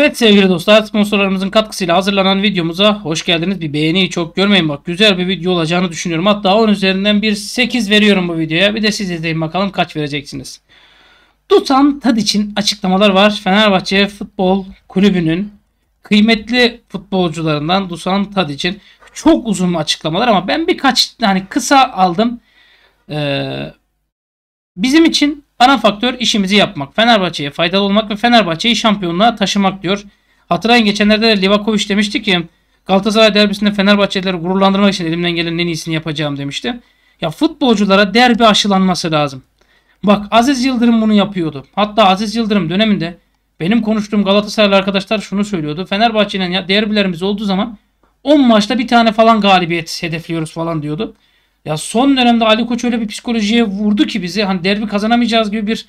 Evet sevgili dostlar sponsorlarımızın katkısıyla hazırlanan videomuza hoş geldiniz. Bir beğeniyi çok görmeyin bak güzel bir video olacağını düşünüyorum. Hatta 10 üzerinden bir 8 veriyorum bu videoya. Bir de siz izleyin bakalım kaç vereceksiniz. Dusan Tadic'in açıklamalar var. Fenerbahçe Futbol Kulübü'nün kıymetli futbolcularından Dusan Tadic'in çok uzun açıklamalar ama ben birkaç yani kısa aldım. Ee, bizim için Ana faktör işimizi yapmak, Fenerbahçe'ye faydalı olmak ve Fenerbahçe'yi şampiyonluğa taşımak diyor. Hatırlayın geçenlerde de Livakovic demişti ki Galatasaray derbisinde Fenerbahçelileri gururlandırmak için elimden gelenin en iyisini yapacağım demişti. Ya futbolculara derbi aşılanması lazım. Bak Aziz Yıldırım bunu yapıyordu. Hatta Aziz Yıldırım döneminde benim konuştuğum Galatasaraylı arkadaşlar şunu söylüyordu. Fenerbahçe'nin derbilerimiz olduğu zaman 10 maçta bir tane falan galibiyet hedefliyoruz falan diyordu. Ya son dönemde Ali Koç öyle bir psikolojiye vurdu ki bizi. Hani derbi kazanamayacağız gibi bir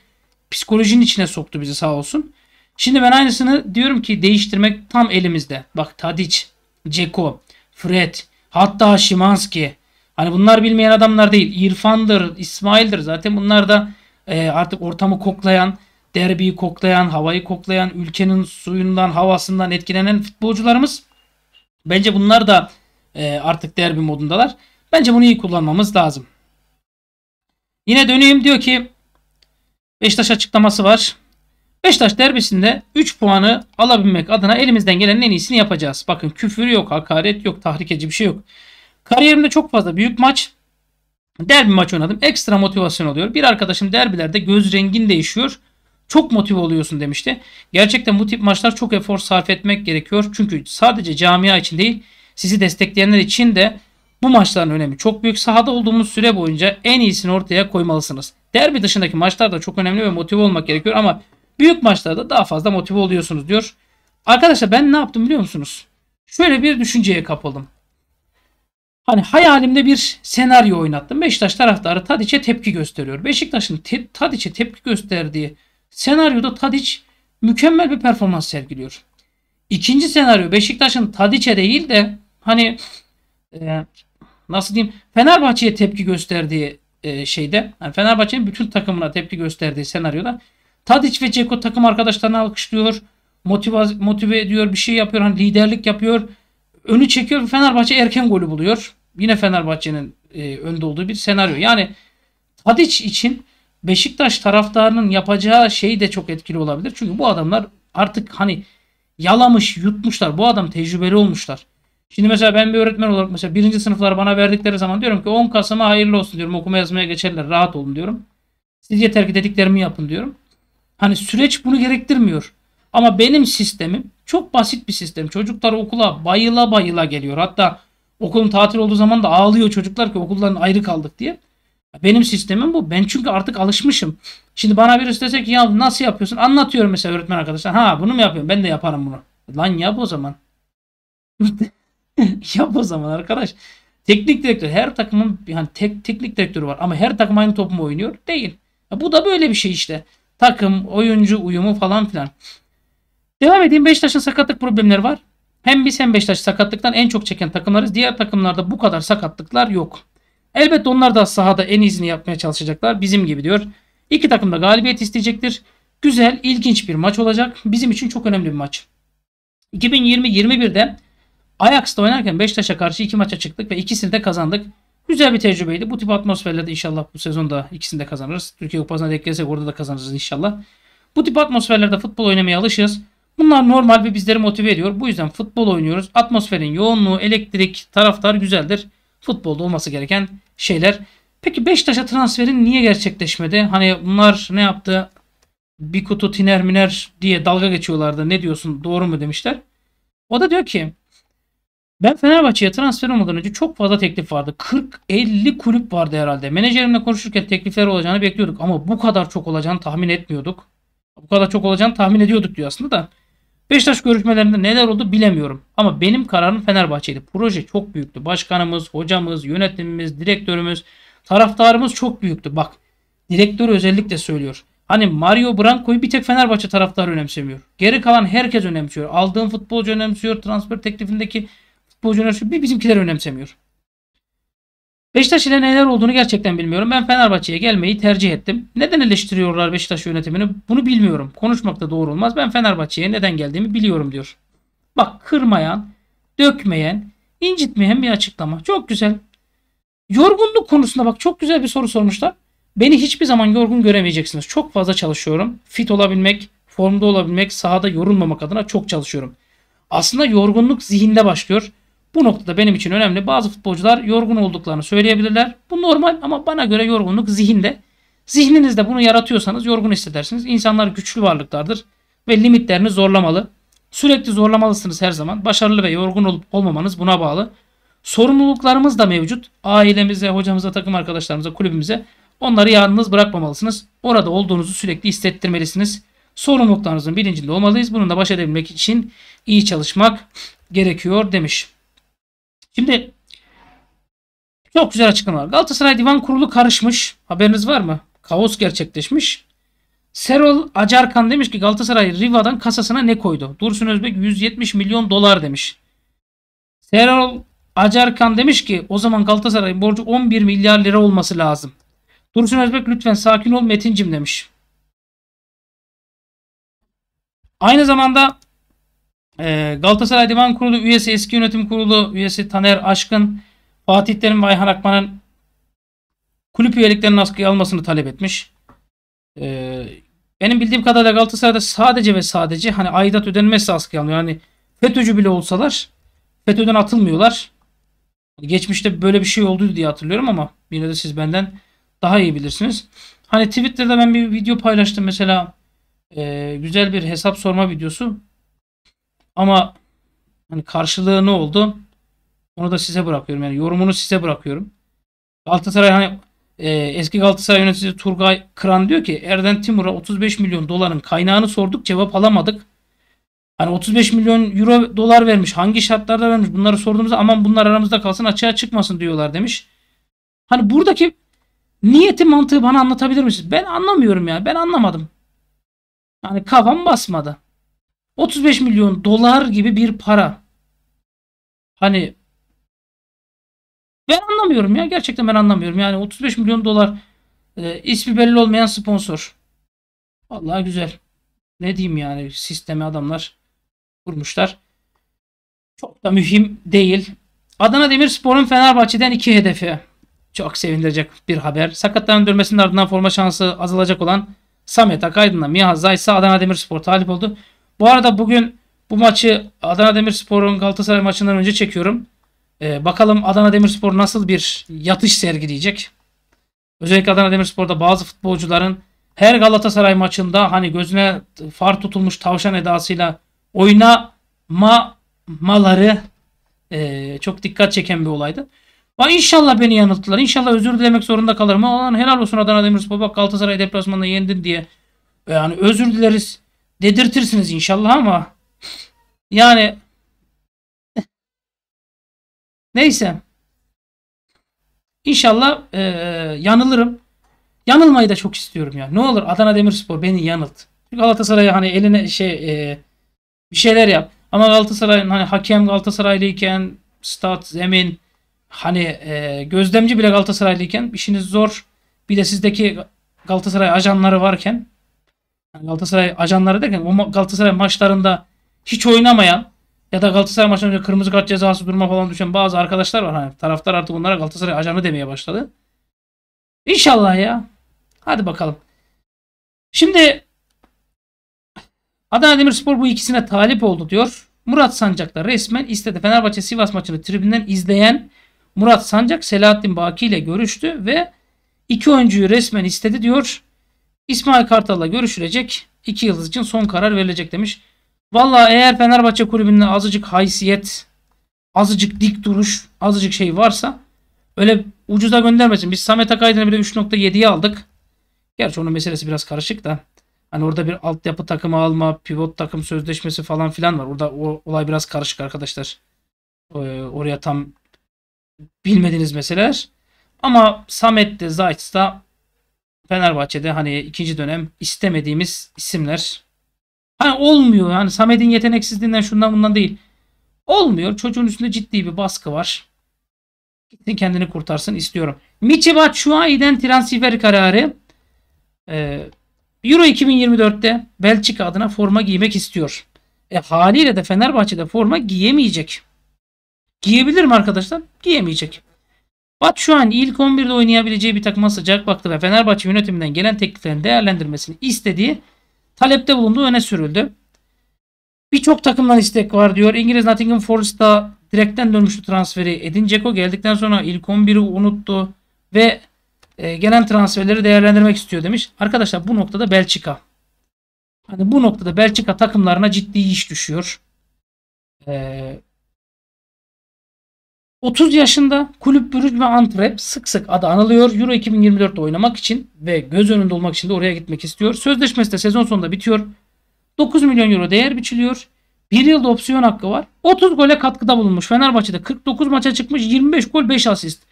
psikolojinin içine soktu bizi sağ olsun. Şimdi ben aynısını diyorum ki değiştirmek tam elimizde. Bak Tadic, Ceko, Fred, hatta Şimanski. Hani bunlar bilmeyen adamlar değil. İrfan'dır, İsmail'dir. Zaten bunlar da e, artık ortamı koklayan, derbiyi koklayan, havayı koklayan, ülkenin suyundan, havasından etkilenen futbolcularımız. Bence bunlar da e, artık derbi modundalar. Bence bunu iyi kullanmamız lazım. Yine döneyim diyor ki Beşiktaş açıklaması var. Beşiktaş derbisinde 3 puanı alabilmek adına elimizden gelenin en iyisini yapacağız. Bakın küfür yok, hakaret yok, tahrikeci bir şey yok. Kariyerimde çok fazla büyük maç, derbi maç oynadım. Ekstra motivasyon oluyor. Bir arkadaşım derbilerde göz rengin değişiyor. Çok motive oluyorsun demişti. Gerçekten bu tip maçlar çok efor sarf etmek gerekiyor. Çünkü sadece camia için değil, sizi destekleyenler için de bu maçların önemi çok büyük. Sahada olduğumuz süre boyunca en iyisini ortaya koymalısınız. Derbi dışındaki maçlar da çok önemli ve motive olmak gerekiyor ama büyük maçlarda daha fazla motive oluyorsunuz diyor. Arkadaşlar ben ne yaptım biliyor musunuz? Şöyle bir düşünceye kapıldım. Hani hayalimde bir senaryo oynattım. Beşiktaş taraftarı Tadiç'e tepki gösteriyor. Beşiktaş'ın te Tadiç'e tepki gösterdiği senaryoda Tadiç mükemmel bir performans sergiliyor. İkinci senaryo Beşiktaş'ın Tadiç'e değil de hani e, nasıl diyeyim Fenerbahçe'ye tepki gösterdiği e, şeyde yani Fenerbahçe'nin bütün takımına tepki gösterdiği senaryoda Tadic ve Ceko takım arkadaşlarını alkışlıyor. Motive, motive ediyor. Bir şey yapıyor. Hani liderlik yapıyor. Önü çekiyor. Fenerbahçe erken golü buluyor. Yine Fenerbahçe'nin e, önde olduğu bir senaryo. Yani Tadic için Beşiktaş taraftarının yapacağı şey de çok etkili olabilir. Çünkü bu adamlar artık hani yalamış, yutmuşlar. Bu adam tecrübeli olmuşlar. Şimdi mesela ben bir öğretmen olarak mesela birinci sınıflar bana verdikleri zaman diyorum ki 10 Kasım'a hayırlı olsun diyorum. Okuma yazmaya geçerler. Rahat olun diyorum. Siz yeter ki dediklerimi yapın diyorum. Hani süreç bunu gerektirmiyor. Ama benim sistemim çok basit bir sistem. Çocuklar okula bayıla bayıla geliyor. Hatta okulun tatil olduğu zaman da ağlıyor çocuklar ki okuldan ayrı kaldık diye. Benim sistemim bu. Ben çünkü artık alışmışım. Şimdi bana birisi dese ki ya nasıl yapıyorsun? Anlatıyorum mesela öğretmen arkadaşlar. Ha bunu mu yapıyorum? Ben de yaparım bunu. Lan yap o zaman. Yap o zaman arkadaş. Teknik direktör her takımın yani tek teknik direktörü var ama her takım aynı top mu oynuyor? Değil. Ya bu da böyle bir şey işte. Takım, oyuncu uyumu falan filan. Devam edeyim. Beşiktaş'ın sakatlık problemleri var. Hem biz hem Beşiktaş sakatlıktan en çok çeken takımlarız. Diğer takımlarda bu kadar sakatlıklar yok. Elbette onlar da sahada en iyisini yapmaya çalışacaklar. Bizim gibi diyor. İki takım da galibiyet isteyecektir. Güzel, ilginç bir maç olacak. Bizim için çok önemli bir maç. 2020-21'de Ajax'ta oynarken Beşiktaş'a karşı iki maça çıktık ve ikisini de kazandık. Güzel bir tecrübeydi. Bu tip atmosferlerde inşallah bu sezonda ikisini de kazanırız. Türkiye Kupası'na denk gelsek orada da kazanırız inşallah. Bu tip atmosferlerde futbol oynamaya alışırız. Bunlar normal ve bizleri motive ediyor. Bu yüzden futbol oynuyoruz. Atmosferin yoğunluğu, elektrik, taraftar güzeldir. Futbolda olması gereken şeyler. Peki Beşiktaş'a transferin niye gerçekleşmedi? Hani bunlar ne yaptı? Bir kutu tiner miner diye dalga geçiyorlardı. Ne diyorsun doğru mu demişler. O da diyor ki ben Fenerbahçe'ye transfer olmadan önce çok fazla teklif vardı. 40-50 kulüp vardı herhalde. Menajerimle konuşurken teklifler olacağını bekliyorduk ama bu kadar çok olacağını tahmin etmiyorduk. Bu kadar çok olacağını tahmin ediyorduk diyor aslında da. Beşiktaş görüşmelerinde neler oldu bilemiyorum. Ama benim kararım Fenerbahçe'ydi. Proje çok büyüktü. Başkanımız, hocamız, yönetimimiz, direktörümüz, taraftarımız çok büyüktü. Bak direktör özellikle söylüyor. Hani Mario Branco'yu bir tek Fenerbahçe taraftarı önemsemiyor. Geri kalan herkes önemsiyor. Aldığım futbolcu önemsiyor. Transfer teklifindeki futbolcular bir bizimkiler önemsemiyor. Beşiktaş ile neler olduğunu gerçekten bilmiyorum. Ben Fenerbahçe'ye gelmeyi tercih ettim. Neden eleştiriyorlar Beşiktaş yönetimini? Bunu bilmiyorum. Konuşmak da doğru olmaz. Ben Fenerbahçe'ye neden geldiğimi biliyorum diyor. Bak kırmayan, dökmeyen, incitmeyen bir açıklama. Çok güzel. Yorgunluk konusunda bak çok güzel bir soru sormuşlar. Beni hiçbir zaman yorgun göremeyeceksiniz. Çok fazla çalışıyorum. Fit olabilmek, formda olabilmek, sahada yorulmamak adına çok çalışıyorum. Aslında yorgunluk zihinde başlıyor. Bu noktada benim için önemli. Bazı futbolcular yorgun olduklarını söyleyebilirler. Bu normal ama bana göre yorgunluk zihinde. Zihninizde bunu yaratıyorsanız yorgun hissedersiniz. İnsanlar güçlü varlıklardır ve limitlerini zorlamalı. Sürekli zorlamalısınız her zaman. Başarılı ve yorgun olup olmamanız buna bağlı. Sorumluluklarımız da mevcut. Ailemize, hocamıza, takım arkadaşlarımıza, kulübümüze onları yalnız bırakmamalısınız. Orada olduğunuzu sürekli hissettirmelisiniz. Sorumluluklarınızın bilincinde olmalıyız. Bununla baş edebilmek için iyi çalışmak gerekiyor demiş. Şimdi çok güzel açıklamalar. Galatasaray Divan Kurulu karışmış. Haberiniz var mı? Kaos gerçekleşmiş. Serol Acarkan demiş ki Galatasaray Riva'dan kasasına ne koydu? Dursun Özbek 170 milyon dolar demiş. Serol Acarkan demiş ki o zaman Galatasaray'ın borcu 11 milyar lira olması lazım. Dursun Özbek lütfen sakin ol Metincim demiş. Aynı zamanda ee, Galatasaray Divan Kurulu üyesi, eski yönetim kurulu üyesi Taner Aşkın, Fatih Terim ve Ayhan Akman'ın kulüp üyeliklerinin askıya almasını talep etmiş. Ee, benim bildiğim kadarıyla Galatasaray'da sadece ve sadece hani aidat ödenmezse askıya alınıyor. Yani FETÖ'cü bile olsalar FETÖ'den atılmıyorlar. Hani geçmişte böyle bir şey oldu diye hatırlıyorum ama yine de siz benden daha iyi bilirsiniz. Hani Twitter'da ben bir video paylaştım mesela e, güzel bir hesap sorma videosu. Ama hani karşılığı ne oldu? Onu da size bırakıyorum. Yani yorumunu size bırakıyorum. Galatasaray hani e, eski Galatasaray yöneticisi Turgay Kıran diyor ki Erden Timur'a 35 milyon doların kaynağını sorduk cevap alamadık. Hani 35 milyon euro dolar vermiş. Hangi şartlarda vermiş? Bunları sorduğumuzda aman bunlar aramızda kalsın açığa çıkmasın diyorlar demiş. Hani buradaki niyeti mantığı bana anlatabilir misiniz? Ben anlamıyorum ya. Ben anlamadım. Yani kafam basmadı. 35 milyon dolar gibi bir para. Hani ben anlamıyorum ya. Gerçekten ben anlamıyorum. Yani 35 milyon dolar e, ismi belli olmayan sponsor. Vallahi güzel. Ne diyeyim yani sistemi adamlar kurmuşlar. Çok da mühim değil. Adana Demirspor'un Fenerbahçe'den iki hedefi. Çok sevindirecek bir haber. Sakatların dönmesinin ardından forma şansı azalacak olan Samet Akaydın'la Mihaz Zaysa Adana Demirspor talip oldu. Bu arada bugün bu maçı Adana Demirspor'un Galatasaray maçından önce çekiyorum. Ee, bakalım Adana Demirspor nasıl bir yatış sergileyecek. Özellikle Adana Demirspor'da bazı futbolcuların her Galatasaray maçında hani gözüne far tutulmuş tavşan edasıyla oynamaları e, çok dikkat çeken bir olaydı. Ama inşallah beni yanılttılar. İnşallah özür dilemek zorunda kalırım. Aman helal olsun Adana Demirspor bak Galatasaray deplasmanında yendin diye. Yani özür dileriz dedirtirsiniz inşallah ama yani neyse inşallah e, yanılırım. Yanılmayı da çok istiyorum ya. Ne olur Adana Demirspor beni yanılt. Galatasaray'a hani eline şey e, bir şeyler yap. Ama Galatasaray'ın hani hakem Galatasaraylıyken stat, zemin hani e, gözlemci bile Galatasaraylıyken işiniz zor. Bir de sizdeki Galatasaray ajanları varken yani Galatasaray ajanları derken o Galatasaray maçlarında hiç oynamayan ya da Galatasaray maçlarında kırmızı kart cezası duruma falan düşen bazı arkadaşlar var. Hani taraftar artık onlara Galatasaray ajanı demeye başladı. İnşallah ya. Hadi bakalım. Şimdi Adana Demirspor bu ikisine talip oldu diyor. Murat Sancak da resmen istedi. Fenerbahçe Sivas maçını tribünden izleyen Murat Sancak Selahattin Baki ile görüştü ve iki oyuncuyu resmen istedi diyor. İsmail Kartal'la görüşülecek. 2 yıldız için son karar verilecek demiş. Valla eğer Fenerbahçe kulübünde azıcık haysiyet, azıcık dik duruş, azıcık şey varsa öyle ucuza göndermesin. Biz Samet Akaydın'ı bile 3.7'ye aldık. Gerçi onun meselesi biraz karışık da. Hani orada bir altyapı takımı alma, pivot takım sözleşmesi falan filan var. Orada o olay biraz karışık arkadaşlar. Ee, oraya tam bilmediğiniz meseleler. Ama Samet Samet'te, Zayt'ta Fenerbahçe'de hani ikinci dönem istemediğimiz isimler. Hani olmuyor yani Samet'in yeteneksizliğinden şundan bundan değil. Olmuyor. Çocuğun üstünde ciddi bir baskı var. Gitsin kendini kurtarsın istiyorum. Michi Batshuayi'den transfer kararı. Ee, Euro 2024'te Belçika adına forma giymek istiyor. E, haliyle de Fenerbahçe'de forma giyemeyecek. Giyebilir mi arkadaşlar? Giyemeyecek. Bat şu an ilk 11'de oynayabileceği bir takıma sıcak baktı ve Fenerbahçe yönetiminden gelen tekliflerin değerlendirmesini istediği talepte bulunduğu öne sürüldü. Birçok takımdan istek var diyor. İngiliz Nottingham Forest'ta direkten dönmüştü transferi. Edin Dzeko geldikten sonra ilk 11'i unuttu ve e, gelen transferleri değerlendirmek istiyor demiş. Arkadaşlar bu noktada Belçika. Hani bu noktada Belçika takımlarına ciddi iş düşüyor. Ee, 30 yaşında Kulüp Brüj ve Antwerp sık sık adı anılıyor. Euro 2024'te oynamak için ve göz önünde olmak için de oraya gitmek istiyor. Sözleşmesi de sezon sonunda bitiyor. 9 milyon euro değer biçiliyor. Bir yılda opsiyon hakkı var. 30 gole katkıda bulunmuş. Fenerbahçe'de 49 maça çıkmış. 25 gol 5 asist.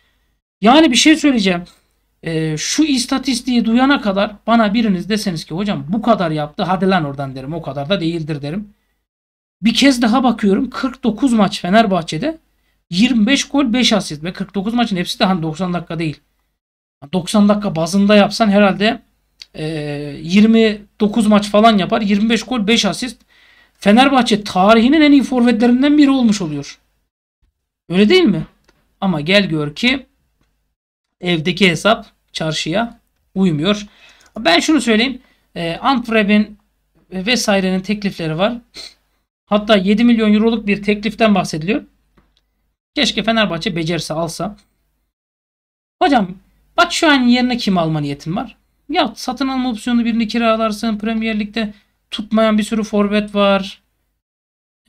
Yani bir şey söyleyeceğim. E, şu istatistiği duyana kadar bana biriniz deseniz ki hocam bu kadar yaptı. Hadi lan oradan derim. O kadar da değildir derim. Bir kez daha bakıyorum. 49 maç Fenerbahçe'de. 25 gol 5 asist ve 49 maçın hepsi de hani 90 dakika değil. 90 dakika bazında yapsan herhalde e, 29 maç falan yapar. 25 gol 5 asist. Fenerbahçe tarihinin en iyi forvetlerinden biri olmuş oluyor. Öyle değil mi? Ama gel gör ki evdeki hesap çarşıya uymuyor. Ben şunu söyleyeyim. E, Antwerp'in vesairenin teklifleri var. Hatta 7 milyon euroluk bir tekliften bahsediliyor. Keşke Fenerbahçe becerse alsa. Hocam bak şu an yerine kim alma niyetin var? Ya satın alma opsiyonu birini kiralarsın. Premier Lig'de tutmayan bir sürü forvet var.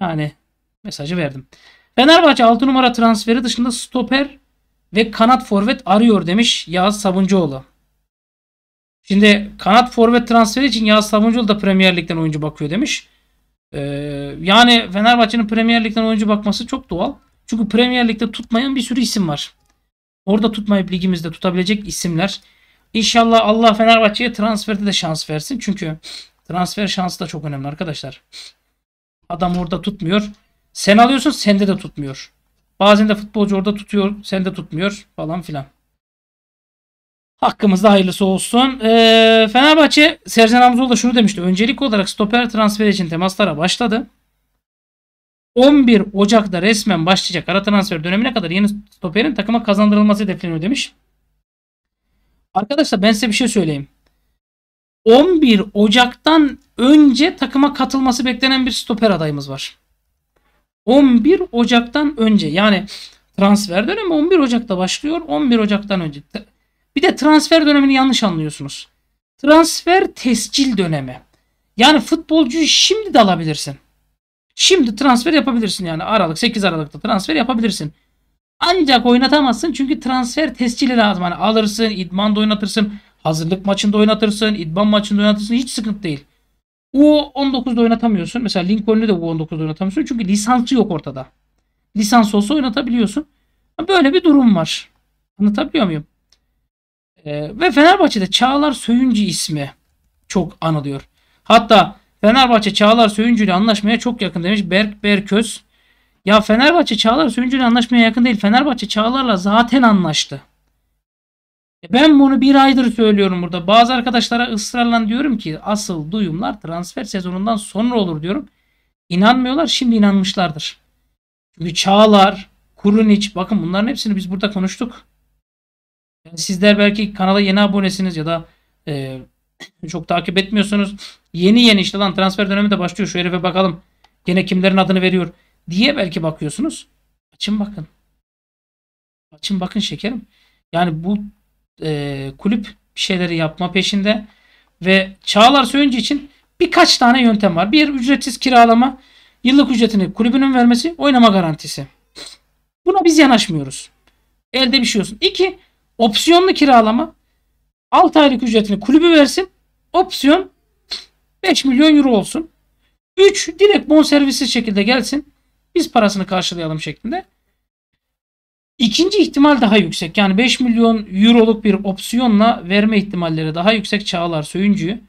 Yani mesajı verdim. Fenerbahçe 6 numara transferi dışında stoper ve kanat forvet arıyor demiş Yağız Sabuncuoğlu. Şimdi kanat forvet transferi için Yağız Sabuncuoğlu da Premier Lig'den oyuncu bakıyor demiş. Ee, yani Fenerbahçe'nin Premier Lig'den oyuncu bakması çok doğal. Çünkü Premier Lig'de tutmayan bir sürü isim var. Orada tutmayıp ligimizde tutabilecek isimler. İnşallah Allah Fenerbahçe'ye transferde de şans versin. Çünkü transfer şansı da çok önemli arkadaşlar. Adam orada tutmuyor. Sen alıyorsun sende de tutmuyor. Bazen de futbolcu orada tutuyor sende tutmuyor falan filan. Hakkımızda hayırlısı olsun. Ee, Fenerbahçe Sercan Hamzoğlu da şunu demişti. Öncelik olarak stoper transferi için temaslara başladı. 11 Ocak'ta resmen başlayacak ara transfer dönemine kadar yeni stoperin takıma kazandırılması hedefleniyor demiş. Arkadaşlar ben size bir şey söyleyeyim. 11 Ocak'tan önce takıma katılması beklenen bir stoper adayımız var. 11 Ocak'tan önce yani transfer dönemi 11 Ocak'ta başlıyor. 11 Ocak'tan önce. Bir de transfer dönemini yanlış anlıyorsunuz. Transfer tescil dönemi. Yani futbolcuyu şimdi de alabilirsin. Şimdi transfer yapabilirsin yani Aralık 8 Aralık'ta transfer yapabilirsin. Ancak oynatamazsın çünkü transfer tescili lazım. Hani alırsın, idmanda oynatırsın, hazırlık maçında oynatırsın, idman maçında oynatırsın hiç sıkıntı değil. U19'da oynatamıyorsun. Mesela Lincoln'u da U19'da oynatamıyorsun çünkü lisansı yok ortada. Lisans olsa oynatabiliyorsun. Böyle bir durum var. Anlatabiliyor muyum? Ee, ve Fenerbahçe'de Çağlar Söyüncü ismi çok anılıyor. Hatta Fenerbahçe Çağlar Söyüncü ile anlaşmaya çok yakın demiş Berk Berköz. Ya Fenerbahçe Çağlar Söyüncü ile anlaşmaya yakın değil. Fenerbahçe Çağlar'la zaten anlaştı. E ben bunu bir aydır söylüyorum burada. Bazı arkadaşlara ısrarla diyorum ki asıl duyumlar transfer sezonundan sonra olur diyorum. İnanmıyorlar şimdi inanmışlardır. Çünkü Çağlar, Kurunic bakın bunların hepsini biz burada konuştuk. Yani sizler belki kanala yeni abonesiniz ya da e, çok takip etmiyorsunuz. Yeni yeni işte lan transfer dönemi de başlıyor. Şu herife bakalım. Gene kimlerin adını veriyor diye belki bakıyorsunuz. Açın bakın. Açın bakın şekerim. Yani bu e, kulüp bir şeyleri yapma peşinde ve Çağlar Söyüncü için birkaç tane yöntem var. Bir ücretsiz kiralama, yıllık ücretini kulübünün vermesi, oynama garantisi. Buna biz yanaşmıyoruz. Elde bir şey olsun. İki, opsiyonlu kiralama. 6 aylık ücretini kulübü versin. Opsiyon 5 milyon euro olsun. 3 direkt bonservisiz şekilde gelsin. Biz parasını karşılayalım şeklinde. İkinci ihtimal daha yüksek. Yani 5 milyon euroluk bir opsiyonla verme ihtimalleri daha yüksek Çağlar Söyüncü'yü.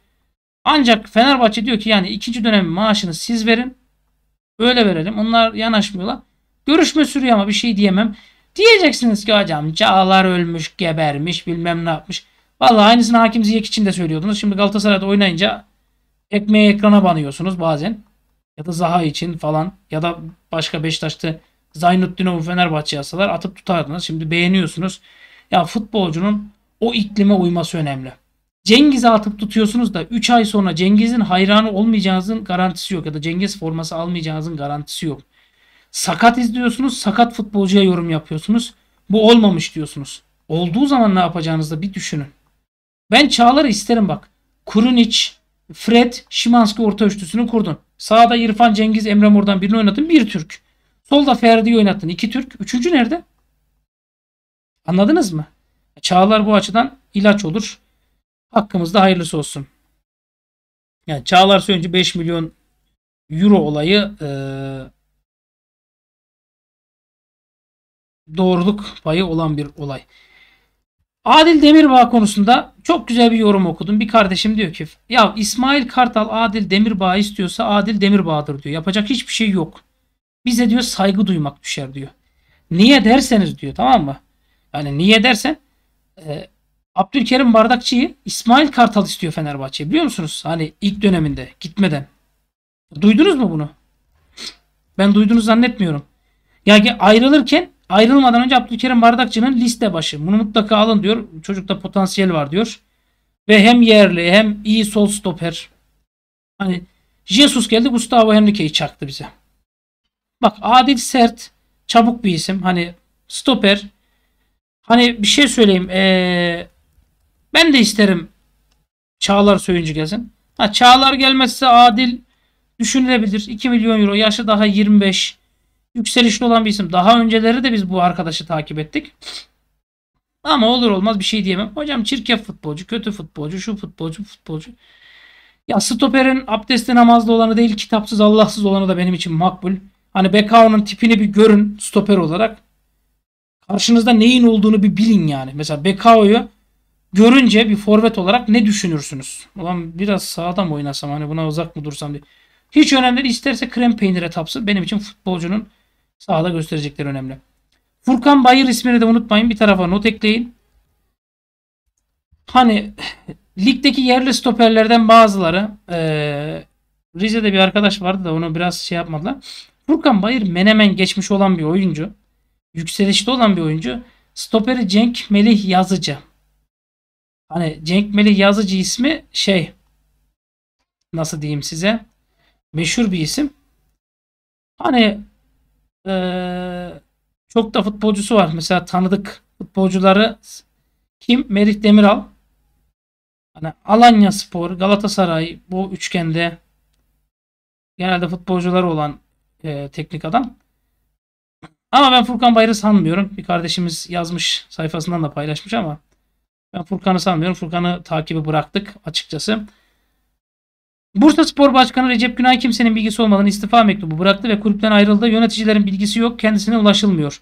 Ancak Fenerbahçe diyor ki yani ikinci dönem maaşını siz verin. Öyle verelim. Onlar yanaşmıyorlar. Görüşme sürüyor ama bir şey diyemem. Diyeceksiniz ki hocam Çağlar ölmüş, gebermiş, bilmem ne yapmış. Vallahi aynısını Hakim Ziyek için de söylüyordunuz. Şimdi Galatasaray'da oynayınca Ekmeği ekrana banıyorsunuz bazen. Ya da Zaha için falan. Ya da başka Beşiktaş'ta Zaynuddinovu Fenerbahçe asalar atıp tutardınız. Şimdi beğeniyorsunuz. Ya futbolcunun o iklime uyması önemli. Cengiz'i atıp tutuyorsunuz da 3 ay sonra Cengiz'in hayranı olmayacağınızın garantisi yok. Ya da Cengiz forması almayacağınızın garantisi yok. Sakat izliyorsunuz. Sakat futbolcuya yorum yapıyorsunuz. Bu olmamış diyorsunuz. Olduğu zaman ne yapacağınızı bir düşünün. Ben Çağlar'ı isterim bak. Kurun Kurunic, Fred Şimanski orta üçlüsünü kurdun. Sağda İrfan Cengiz Emre Mor'dan birini oynattın. Bir Türk. Solda Ferdi'yi oynattın. iki Türk. Üçüncü nerede? Anladınız mı? Çağlar bu açıdan ilaç olur. Hakkımızda hayırlısı olsun. Yani Çağlar Söyüncü 5 milyon euro olayı e, doğruluk payı olan bir olay. Adil Demirbağ konusunda çok güzel bir yorum okudum. Bir kardeşim diyor ki ya İsmail Kartal Adil Demirbağ istiyorsa Adil Demirbağ'dır diyor. Yapacak hiçbir şey yok. Bize diyor saygı duymak düşer diyor. Niye derseniz diyor tamam mı? Yani niye dersen e, Abdülkerim Bardakçı'yı İsmail Kartal istiyor Fenerbahçe biliyor musunuz? Hani ilk döneminde gitmeden. Duydunuz mu bunu? Ben duyduğunu zannetmiyorum. Yani ayrılırken Ayrılmadan önce Abdülkerim Bardakçı'nın liste başı. Bunu mutlaka alın diyor. Çocukta potansiyel var diyor. Ve hem yerli hem iyi sol stoper. Hani Jesus geldi Gustavo Henrique'yi çaktı bize. Bak adil sert çabuk bir isim. Hani stoper. Hani bir şey söyleyeyim. Ee, ben de isterim Çağlar Söyüncü gelsin. Ha, Çağlar gelmezse adil düşünülebilir. 2 milyon euro. Yaşı daha 25. Yükselişli olan bir isim. Daha önceleri de biz bu arkadaşı takip ettik. Ama olur olmaz bir şey diyemem. Hocam çirkef futbolcu, kötü futbolcu, şu futbolcu, futbolcu. Ya stoperin abdestli namazlı olanı değil, kitapsız Allahsız olanı da benim için makbul. Hani Bekao'nun tipini bir görün stoper olarak. Karşınızda neyin olduğunu bir bilin yani. Mesela Bekao'yu görünce bir forvet olarak ne düşünürsünüz? Ulan biraz sağdan mı oynasam hani buna uzak mı dursam diye. Hiç önemli değil. İsterse krem peynire tapsın. Benim için futbolcunun Sağda gösterecekler önemli. Furkan Bayır ismini de unutmayın. Bir tarafa not ekleyin. Hani ligdeki yerli stoperlerden bazıları e, Rize'de bir arkadaş vardı da onu biraz şey yapmadılar. Furkan Bayır menemen geçmiş olan bir oyuncu. Yükselişte olan bir oyuncu. Stoperi Cenk Melih Yazıcı. Hani Cenk Melih Yazıcı ismi şey nasıl diyeyim size meşhur bir isim. Hani e, çok da futbolcusu var. Mesela tanıdık futbolcuları kim? Merih Demiral. Hani Alanya Spor, Galatasaray bu üçgende genelde futbolcular olan e, teknik adam. Ama ben Furkan Bayrı sanmıyorum. Bir kardeşimiz yazmış sayfasından da paylaşmış ama ben Furkan'ı sanmıyorum. Furkan'ı takibi bıraktık açıkçası. Bursa Spor Başkanı Recep Günay kimsenin bilgisi olmadan istifa mektubu bıraktı ve kulüpten ayrıldı. Yöneticilerin bilgisi yok, kendisine ulaşılmıyor.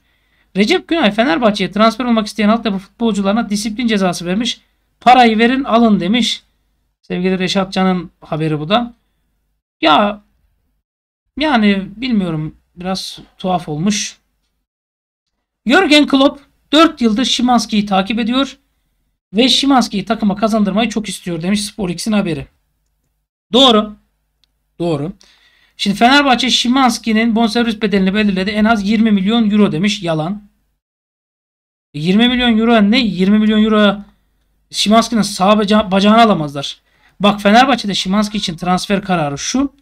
Recep Günay Fenerbahçe'ye transfer olmak isteyen altyapı futbolcularına disiplin cezası vermiş. Parayı verin alın demiş. Sevgili Reşat Can'ın haberi bu da. Ya yani bilmiyorum biraz tuhaf olmuş. Jürgen Klopp 4 yıldır Şimanski'yi takip ediyor ve Şimanski'yi takıma kazandırmayı çok istiyor demiş Sporx'in haberi. Doğru. Doğru. Şimdi Fenerbahçe Şimanski'nin bonservis bedelini belirledi. En az 20 milyon euro demiş. Yalan. 20 e, milyon euro ne? 20 milyon euro Şimanski'nin sağ baca bacağını alamazlar. Bak Fenerbahçe'de Şimanski için transfer kararı şu.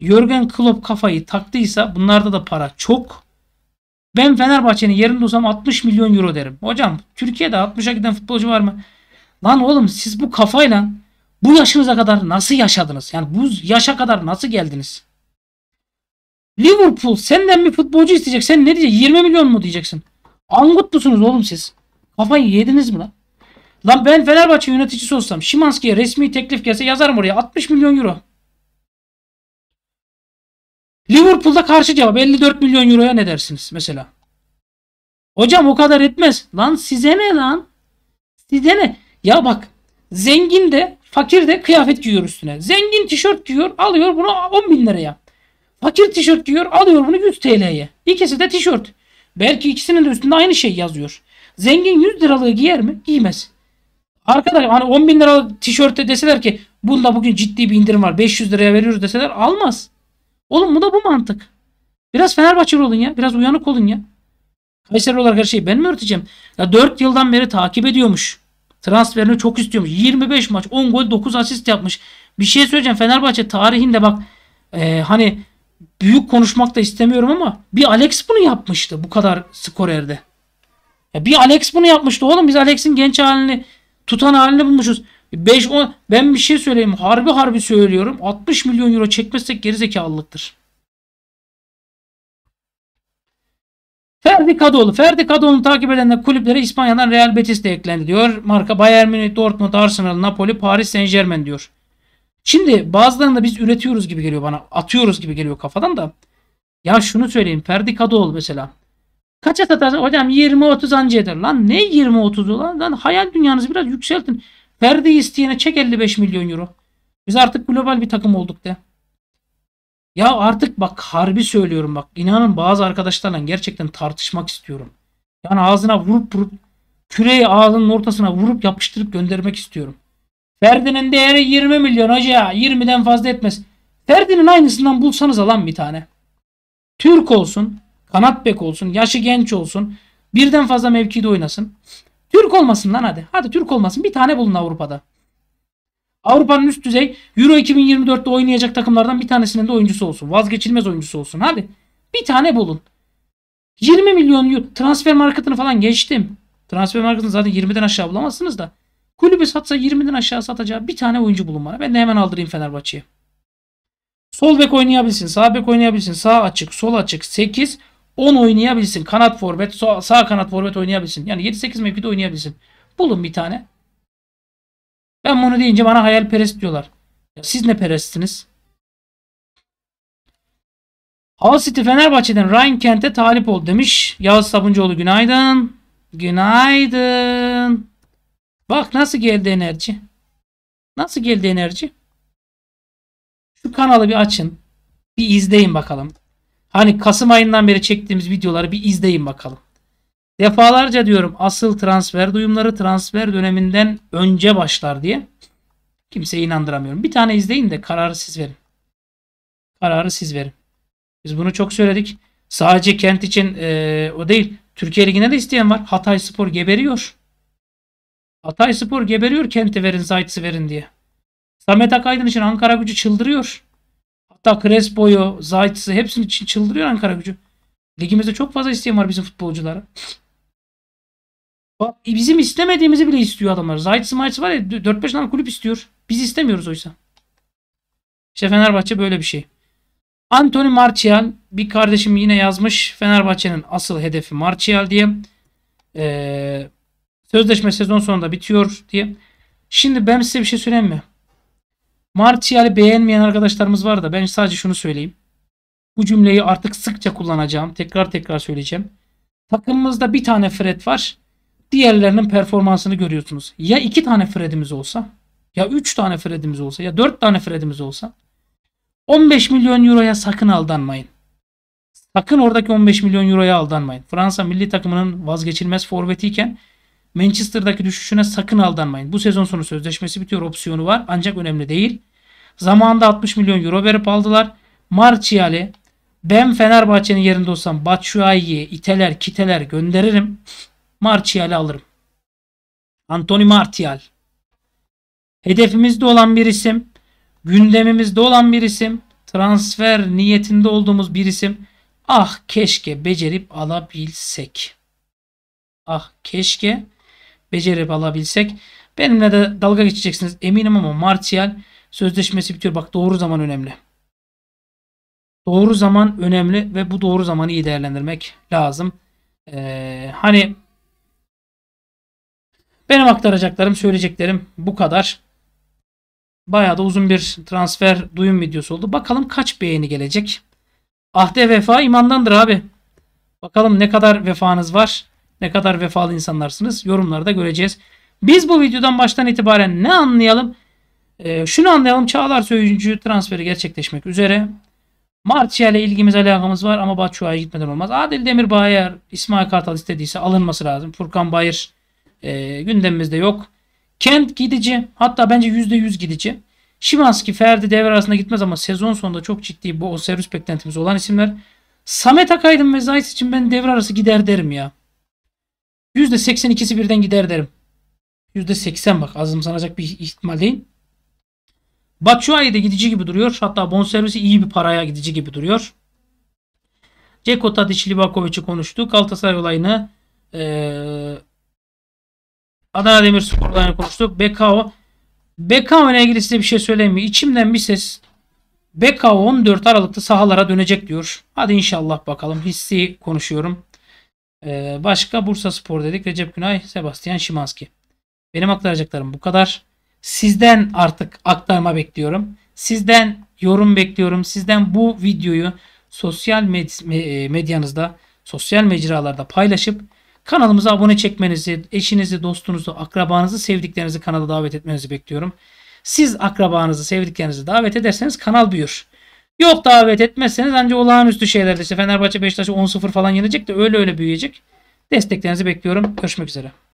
Jürgen Klopp kafayı taktıysa bunlarda da para çok. Ben Fenerbahçe'nin yerinde olsam 60 milyon euro derim. Hocam Türkiye'de 60'a giden futbolcu var mı? Lan oğlum siz bu kafayla bu yaşınıza kadar nasıl yaşadınız? Yani bu yaşa kadar nasıl geldiniz? Liverpool senden bir futbolcu isteyecek. Sen ne diyeceksin? 20 milyon mu diyeceksin? Angut musunuz oğlum siz? Kafayı yediniz mi lan? Lan ben Fenerbahçe yöneticisi olsam Şimanski'ye resmi teklif gelse yazarım oraya 60 milyon euro. Liverpool'da karşı cevap 54 milyon euroya ne dersiniz mesela? Hocam o kadar etmez. Lan size ne lan? Size ne? Ya bak zengin de Fakir de kıyafet giyiyor üstüne. Zengin tişört giyiyor alıyor bunu 10 bin liraya. Fakir tişört giyiyor alıyor bunu 100 TL'ye. İkisi de tişört. Belki ikisinin de üstünde aynı şey yazıyor. Zengin 100 liralığı giyer mi? Giymez. Arkadaş hani 10 bin liralık tişörtte deseler ki bunda bugün ciddi bir indirim var 500 liraya veriyoruz deseler almaz. Oğlum bu da bu mantık. Biraz Fenerbahçeli olun ya. Biraz uyanık olun ya. Kayseri olarak her şeyi ben mi örteceğim? Ya 4 yıldan beri takip ediyormuş transferini çok istiyormuş. 25 maç 10 gol 9 asist yapmış. Bir şey söyleyeceğim Fenerbahçe tarihinde bak e, hani büyük konuşmak da istemiyorum ama bir Alex bunu yapmıştı bu kadar skorerde. Ya bir Alex bunu yapmıştı oğlum biz Alex'in genç halini tutan halini bulmuşuz. 5 10 ben bir şey söyleyeyim harbi harbi söylüyorum 60 milyon euro çekmezsek gerizekalılıktır. Ferdi Kadıoğlu. Ferdi Kadıoğlu'nu takip edenler kulüplere İspanya'dan Real Betis de eklendi diyor. Marka Bayern Münih, Dortmund, Arsenal, Napoli, Paris Saint Germain diyor. Şimdi bazılarında biz üretiyoruz gibi geliyor bana. Atıyoruz gibi geliyor kafadan da. Ya şunu söyleyeyim. Ferdi Kadıoğlu mesela. Kaça satarsın? Hocam 20-30 anca eder. Lan ne 20-30 lan? lan? Hayal dünyanızı biraz yükseltin. Ferdi isteyene çek 55 milyon euro. Biz artık global bir takım olduk de. Ya artık bak harbi söylüyorum bak. inanın bazı arkadaşlarla gerçekten tartışmak istiyorum. Yani ağzına vurup vurup küreyi ağzının ortasına vurup yapıştırıp göndermek istiyorum. Ferdi'nin değeri 20 milyon hoca 20'den fazla etmez. Ferdi'nin aynısından bulsanız alan bir tane. Türk olsun, kanat bek olsun, yaşı genç olsun, birden fazla mevkide oynasın. Türk olmasın lan hadi. Hadi Türk olmasın bir tane bulun Avrupa'da. Avrupa'nın üst düzey Euro 2024'te oynayacak takımlardan bir tanesinin de oyuncusu olsun. Vazgeçilmez oyuncusu olsun. Hadi bir tane bulun. 20 milyon euro transfer marketini falan geçtim. Transfer marketini zaten 20'den aşağı bulamazsınız da. Kulübü satsa 20'den aşağı satacağı bir tane oyuncu bulun bana. Ben de hemen aldırayım Fenerbahçe'ye. Sol bek oynayabilsin, sağ bek oynayabilsin, sağ açık, sol açık 8, 10 oynayabilsin. Kanat forvet, sağ, sağ kanat forvet oynayabilsin. Yani 7-8 mevkide oynayabilsin. Bulun bir tane. Ben bunu deyince bana hayalperest diyorlar. siz ne perestsiniz? Hava City Fenerbahçe'den Ryan Kent'e talip ol demiş. Yağız Sabuncuoğlu günaydın. Günaydın. Bak nasıl geldi enerji. Nasıl geldi enerji? Şu kanalı bir açın. Bir izleyin bakalım. Hani Kasım ayından beri çektiğimiz videoları bir izleyin bakalım. Defalarca diyorum asıl transfer duyumları transfer döneminden önce başlar diye. Kimseye inandıramıyorum. Bir tane izleyin de kararı siz verin. Kararı siz verin. Biz bunu çok söyledik. Sadece kent için e, o değil. Türkiye Ligi'ne de isteyen var. Hatay Spor geberiyor. Hatay Spor geberiyor kenti verin, Zayt'sı verin diye. Samet Akaydın için Ankara gücü çıldırıyor. Hatta Crespo'yu, Zayt'sı hepsinin için çıldırıyor Ankara gücü. Ligimizde çok fazla isteyen var bizim futbolculara. E, bizim istemediğimizi bile istiyor adamlar. Zayt Smites var ya 4-5 tane kulüp istiyor. Biz istemiyoruz oysa. İşte Fenerbahçe böyle bir şey. Anthony Martial bir kardeşim yine yazmış. Fenerbahçe'nin asıl hedefi Martial diye. Ee, sözleşme sezon sonunda bitiyor diye. Şimdi ben size bir şey söyleyeyim mi? Martial'i beğenmeyen arkadaşlarımız var da ben sadece şunu söyleyeyim. Bu cümleyi artık sıkça kullanacağım. Tekrar tekrar söyleyeceğim. Takımımızda bir tane Fred var diğerlerinin performansını görüyorsunuz. Ya iki tane Fred'imiz olsa, ya üç tane Fred'imiz olsa, ya dört tane Fred'imiz olsa 15 milyon euroya sakın aldanmayın. Sakın oradaki 15 milyon euroya aldanmayın. Fransa milli takımının vazgeçilmez forvetiyken Manchester'daki düşüşüne sakın aldanmayın. Bu sezon sonu sözleşmesi bitiyor opsiyonu var ancak önemli değil. Zamanında 60 milyon euro verip aldılar. Martial'i ben Fenerbahçe'nin yerinde olsam Batshuayi'yi iteler kiteler gönderirim. Martial'i alırım. Anthony Martial. Hedefimizde olan bir isim. Gündemimizde olan bir isim. Transfer niyetinde olduğumuz bir isim. Ah keşke becerip alabilsek. Ah keşke becerip alabilsek. Benimle de dalga geçeceksiniz eminim ama Martial sözleşmesi bitiyor. Bak doğru zaman önemli. Doğru zaman önemli ve bu doğru zamanı iyi değerlendirmek lazım. Ee, hani benim aktaracaklarım, söyleyeceklerim bu kadar. Bayağı da uzun bir transfer duyum videosu oldu. Bakalım kaç beğeni gelecek. Ahde vefa imandandır abi. Bakalım ne kadar vefanız var. Ne kadar vefalı insanlarsınız. Yorumlarda göreceğiz. Biz bu videodan baştan itibaren ne anlayalım? Ee, şunu anlayalım. Çağlar Söyüncü transferi gerçekleşmek üzere. Martial ile ilgimiz alakamız var ama Batshuayi'ye gitmeden olmaz. Adil Demirbağ eğer İsmail Kartal istediyse alınması lazım. Furkan Bayır e, gündemimizde yok. Kent gidici hatta bence %100 gidici. Şimanski, Ferdi devre arasında gitmez ama sezon sonunda çok ciddi bu o servis beklentimiz olan isimler. Samet Akaydın ve Zayt için ben devre arası gider derim ya. %82'si birden gider derim. %80 bak azımsanacak bir ihtimal değil. Batshuayi de gidici gibi duruyor. Hatta bonservisi iyi bir paraya gidici gibi duruyor. Ceko Tadic Libakovic'i konuştuk. Galatasaray olayını e, Adana Demirspor'dan konuştuk. Bekao. Bekao ile ilgili size bir şey söyleyeyim mi? İçimden bir ses Bekao 14 Aralık'ta sahalara dönecek diyor. Hadi inşallah bakalım. Hissi konuşuyorum. Ee, başka Bursa Spor dedik. Recep Günay, Sebastian Şimanski. Benim aktaracaklarım bu kadar. Sizden artık aktarma bekliyorum. Sizden yorum bekliyorum. Sizden bu videoyu sosyal med e, medyanızda, sosyal mecralarda paylaşıp Kanalımıza abone çekmenizi, eşinizi, dostunuzu, akrabanızı, sevdiklerinizi kanala davet etmenizi bekliyorum. Siz akrabanızı, sevdiklerinizi davet ederseniz kanal büyür. Yok davet etmezseniz ancak olağanüstü şeylerde işte Fenerbahçe Beşiktaş'ı 10-0 falan yenecek de öyle öyle büyüyecek. Desteklerinizi bekliyorum. Görüşmek üzere.